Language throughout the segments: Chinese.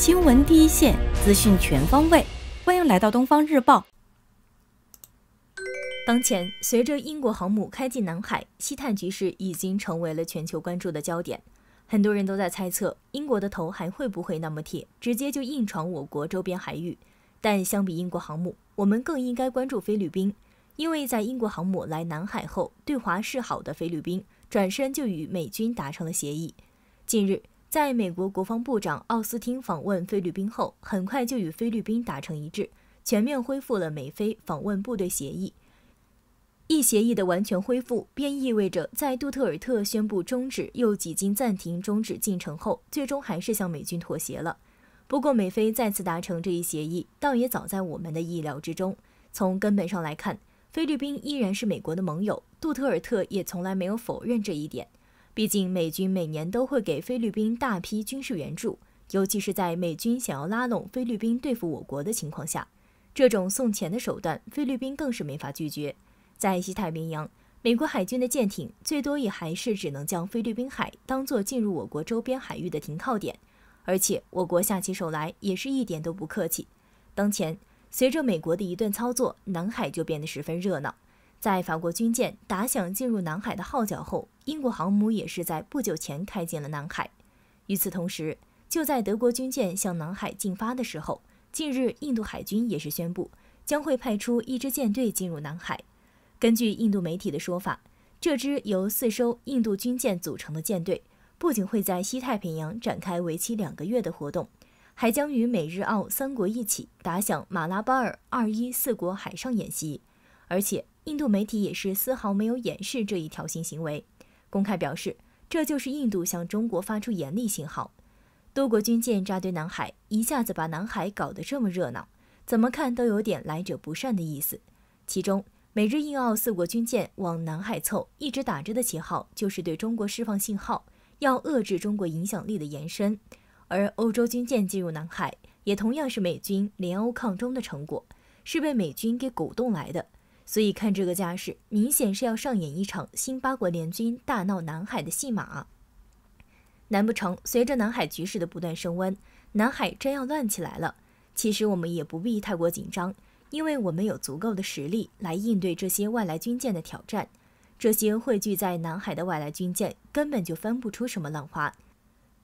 新闻第一线，资讯全方位，欢迎来到东方日报。当前，随着英国航母开进南海，西太局势已经成为了全球关注的焦点。很多人都在猜测，英国的头还会不会那么铁，直接就硬闯我国周边海域？但相比英国航母，我们更应该关注菲律宾，因为在英国航母来南海后，对华示好的菲律宾转身就与美军达成了协议。近日。在美国国防部长奥斯汀访问菲律宾后，很快就与菲律宾达成一致，全面恢复了美菲访问部队协议。一协议的完全恢复，便意味着在杜特尔特宣布终止又几经暂停终止进程后，最终还是向美军妥协了。不过，美菲再次达成这一协议，倒也早在我们的意料之中。从根本上来看，菲律宾依然是美国的盟友，杜特尔特也从来没有否认这一点。毕竟，美军每年都会给菲律宾大批军事援助，尤其是在美军想要拉拢菲律宾对付我国的情况下，这种送钱的手段，菲律宾更是没法拒绝。在西太平洋，美国海军的舰艇最多也还是只能将菲律宾海当作进入我国周边海域的停靠点，而且我国下起手来也是一点都不客气。当前，随着美国的一顿操作，南海就变得十分热闹。在法国军舰打响进入南海的号角后，英国航母也是在不久前开进了南海。与此同时，就在德国军舰向南海进发的时候，近日印度海军也是宣布将会派出一支舰队进入南海。根据印度媒体的说法，这支由四艘印度军舰组成的舰队不仅会在西太平洋展开为期两个月的活动，还将与美日澳三国一起打响马拉巴尔二一四国海上演习，而且。印度媒体也是丝毫没有掩饰这一挑衅行为，公开表示这就是印度向中国发出严厉信号。多国军舰扎堆南海，一下子把南海搞得这么热闹，怎么看都有点来者不善的意思。其中美日印澳四国军舰往南海凑，一直打着的旗号就是对中国释放信号，要遏制中国影响力的延伸。而欧洲军舰进入南海，也同样是美军联欧抗中的成果，是被美军给鼓动来的。所以看这个架势，明显是要上演一场新八国联军大闹南海的戏码。难不成随着南海局势的不断升温，南海真要乱起来了？其实我们也不必太过紧张，因为我们有足够的实力来应对这些外来军舰的挑战。这些汇聚在南海的外来军舰根本就翻不出什么浪花。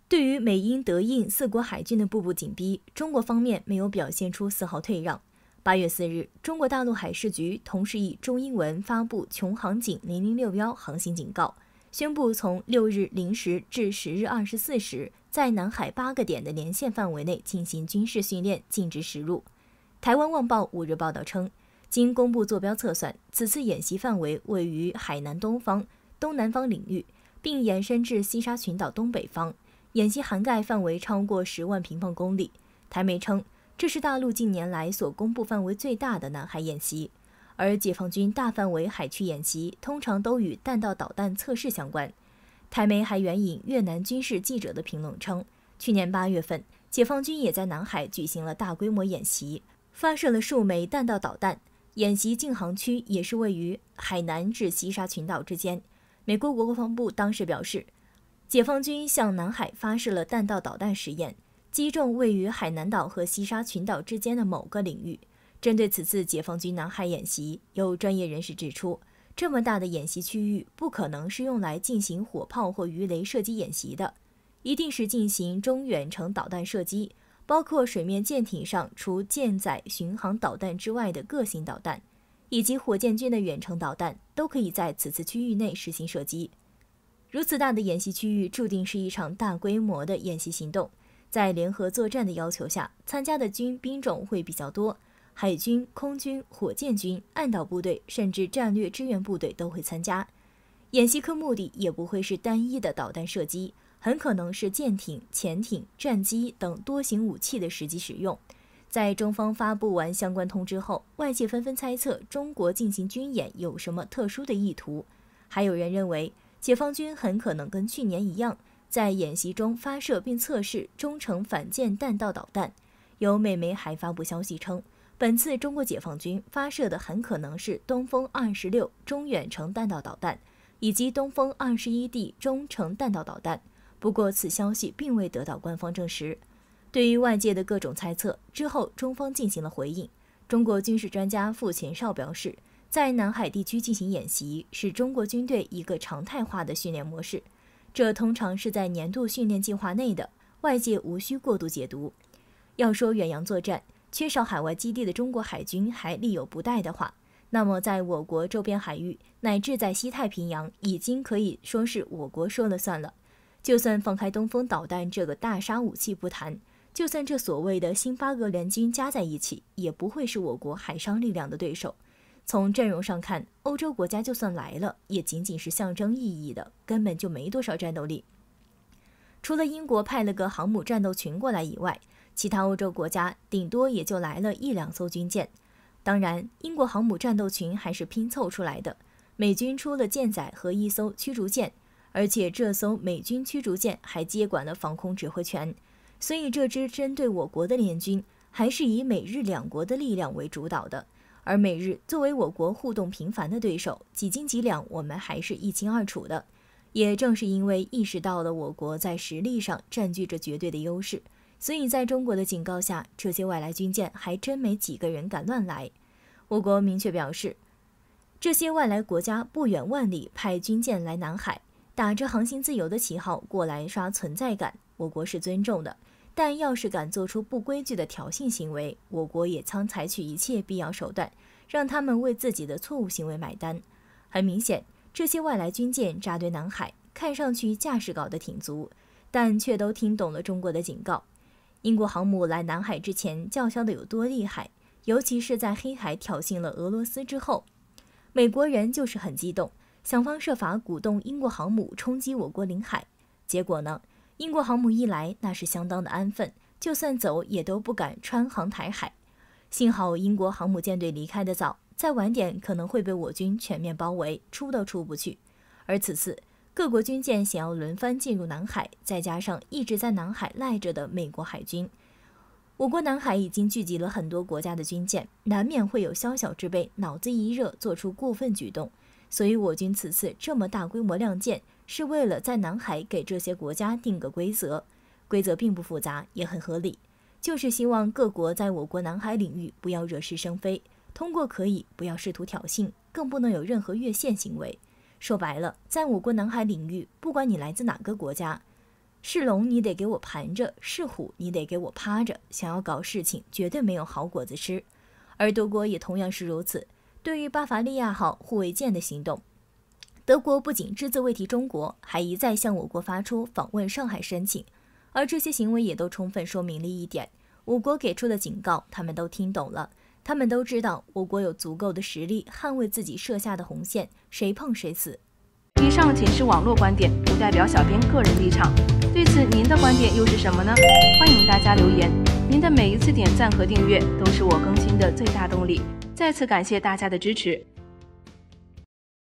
对于美英德印四国海军的步步紧逼，中国方面没有表现出丝毫退让。八月四日，中国大陆海事局同时以中英文发布琼航警零零六幺航行警告，宣布从六日零时至十日二十四时，在南海八个点的连线范围内进行军事训练，禁止驶入。台湾《旺报》五日报道称，经公布坐标测算，此次演习范围位于海南东方东南方领域，并延伸至西沙群岛东北方，演习涵盖范围超过十万平方公里。台媒称。这是大陆近年来所公布范围最大的南海演习，而解放军大范围海区演习通常都与弹道导弹测试相关。台媒还援引越南军事记者的评论称，去年八月份，解放军也在南海举行了大规模演习，发射了数枚弹道导弹。演习禁航区也是位于海南至西沙群岛之间。美国国防部当时表示，解放军向南海发射了弹道导弹实验。击中位于海南岛和西沙群岛之间的某个领域。针对此次解放军南海演习，有专业人士指出，这么大的演习区域不可能是用来进行火炮或鱼雷射击演习的，一定是进行中远程导弹射击，包括水面舰艇上除舰载巡航导弹之外的各型导弹，以及火箭军的远程导弹都可以在此次区域内实行射击。如此大的演习区域，注定是一场大规模的演习行动。在联合作战的要求下，参加的军兵种会比较多，海军、空军、火箭军、岸岛部队，甚至战略支援部队都会参加。演习科目的也不会是单一的导弹射击，很可能是舰艇、潜艇、战机等多型武器的实际使用。在中方发布完相关通知后，外界纷纷猜测中国进行军演有什么特殊的意图，还有人认为解放军很可能跟去年一样。在演习中发射并测试中程反舰弹道导弹。有美媒还发布消息称，本次中国解放军发射的很可能是东风二十六中远程弹道导弹以及东风二十一 D 中程弹道导弹。不过，此消息并未得到官方证实。对于外界的各种猜测，之后中方进行了回应。中国军事专家傅前哨表示，在南海地区进行演习是中国军队一个常态化的训练模式。这通常是在年度训练计划内的，外界无需过度解读。要说远洋作战缺少海外基地的中国海军还力有不逮的话，那么在我国周边海域乃至在西太平洋，已经可以说是我国说了算了。就算放开东风导弹这个大杀武器不谈，就算这所谓的新八俄联军加在一起，也不会是我国海上力量的对手。从阵容上看，欧洲国家就算来了，也仅仅是象征意义的，根本就没多少战斗力。除了英国派了个航母战斗群过来以外，其他欧洲国家顶多也就来了一两艘军舰。当然，英国航母战斗群还是拼凑出来的，美军出了舰载和一艘驱逐舰，而且这艘美军驱逐舰还接管了防空指挥权，所以这支针对我国的联军还是以美日两国的力量为主导的。而美日作为我国互动频繁的对手，几斤几两我们还是一清二楚的。也正是因为意识到了我国在实力上占据着绝对的优势，所以在中国的警告下，这些外来军舰还真没几个人敢乱来。我国明确表示，这些外来国家不远万里派军舰来南海，打着航行自由的旗号过来刷存在感，我国是尊重的。但要是敢做出不规矩的挑衅行为，我国也将采取一切必要手段，让他们为自己的错误行为买单。很明显，这些外来军舰扎堆南海，看上去架势搞得挺足，但却都听懂了中国的警告。英国航母来南海之前叫嚣的有多厉害？尤其是在黑海挑衅了俄罗斯之后，美国人就是很激动，想方设法鼓动英国航母冲击我国领海。结果呢？英国航母一来，那是相当的安分，就算走也都不敢穿航台海。幸好英国航母舰队离开的早，再晚点可能会被我军全面包围，出都出不去。而此次各国军舰想要轮番进入南海，再加上一直在南海赖着的美国海军，我国南海已经聚集了很多国家的军舰，难免会有宵小之辈脑子一热做出过分举动。所以，我军此次这么大规模亮剑。是为了在南海给这些国家定个规则，规则并不复杂，也很合理，就是希望各国在我国南海领域不要惹是生非，通过可以，不要试图挑衅，更不能有任何越线行为。说白了，在我国南海领域，不管你来自哪个国家，是龙你得给我盘着，是虎你得给我趴着，想要搞事情绝对没有好果子吃。而德国也同样是如此，对于巴伐利亚号护卫舰的行动。德国不仅只字未提中国，还一再向我国发出访问上海申请，而这些行为也都充分说明了一点：我国给出的警告，他们都听懂了。他们都知道我国有足够的实力捍卫自己设下的红线，谁碰谁死。以上仅是网络观点，不代表小编个人立场。对此，您的观点又是什么呢？欢迎大家留言。您的每一次点赞和订阅都是我更新的最大动力。再次感谢大家的支持。